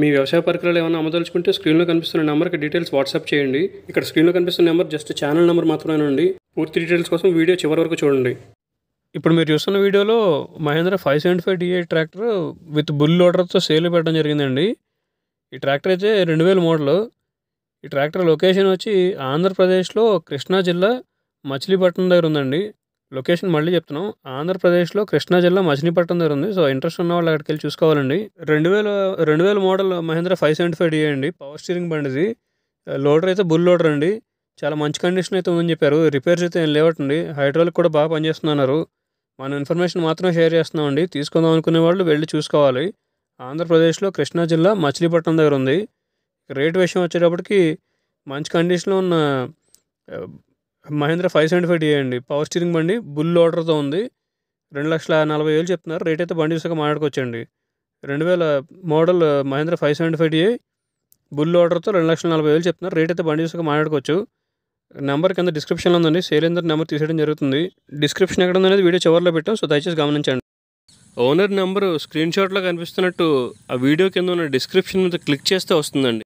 మీ వ్యవసాయ పరికరాలు ఏమైనా అమ్మదలుచుకుంటే స్క్రీన్లో కనిపిస్తున్న నెంబర్కి డీటెయిల్స్ వాట్సాప్ చేయండి ఇక్కడ స్క్రీన్లో కనిపిస్తున్న నెంబర్ జస్ట్ ఛానల్ నెంబర్ మాత్రమే ఉండి పూర్తి డీటెయిల్స్ కోసం వీడియో చివరి వరకు చూడండి ఇప్పుడు మీరు చూస్తున్న వీడియోలో Mahindra five seventy five DI tractor with bull లోడర్తో సేల్ పెట్టడం జరిగిందండి ఈ ట్రాక్టర్ అయితే రెండు వేల మోడల్ ఈ ట్రాక్టర్ లొకేషన్ వచ్చి ఆంధ్రప్రదేశ్లో కృష్ణా జిల్లా మచిలీపట్నం దగ్గర ఉందండి లొకేషన్ మళ్ళీ చెప్తున్నాం ఆంధ్రప్రదేశ్లో కృష్ణా జిల్లా మచిలీపట్నం దగ్గర ఉంది సో ఇంట్రెస్ట్ ఉన్న వాళ్ళు అక్కడికి వెళ్ళి చూసుకోవాలండి రెండు వేల రెండు వేల model Mahindra five seventy five డిఏండి పవర్ స్టీరింగ్ బండి ఇది లోడర్ అయితే బుల్ లోడర్ అండి చాలా మంచి కండిషన్ అయితే ఉందని చెప్పారు రిపేర్స్ అయితే ఏం లేవటండి హైడ్రాలిక్ కూడా బాగా పనిచేస్తున్నారు మన ఇన్ఫర్మేషన్ మాత్రం షేర్ చేస్తున్నామండి తీసుకుందాం అనుకునే వాళ్ళు వెళ్ళి చూసుకోవాలి ఆంధ్రప్రదేశ్లో కృష్ణా జిల్లా మచిలీపట్నం దగ్గర ఉంది రేట్ విషయం వచ్చేటప్పటికి మంచి కండిషన్లో ఉన్న Mahindra five seventy five D అండి పవర్ స్టీరింగ్ బండి బుల్ లోడర్తో ఉంది రెండు లక్షల నలభై వేలు చెప్తున్నారు రేట్ అయితే బండి చూసాక మాట్లాడుకోవచ్చండి రెండు వేల model Mahindra five seventy five D bull ఆర్డర్తో రెండు లక్షల నలభై వేలు చెప్తున్నారు రేట్ అయితే బండి చూసాక మాట్లాడుకోవచ్చు నెంబర్ కింద డిస్క్రిప్షన్లో ఉందండి సేలేందర్ నెంబర్ తీసేయడం జరుగుతుంది డిస్క్రిప్షన్ ఎక్కడ ఉందనేది వీడియో చివరిలో పెట్టాం సో దయచేసి గమనించండి ఓనర్ నెంబరు స్క్రీన్ షాట్లో కనిపిస్తున్నట్టు ఆ వీడియో కింద ఉన్న డిస్క్రిప్షన్ మీద క్లిక్ చేస్తే వస్తుందండి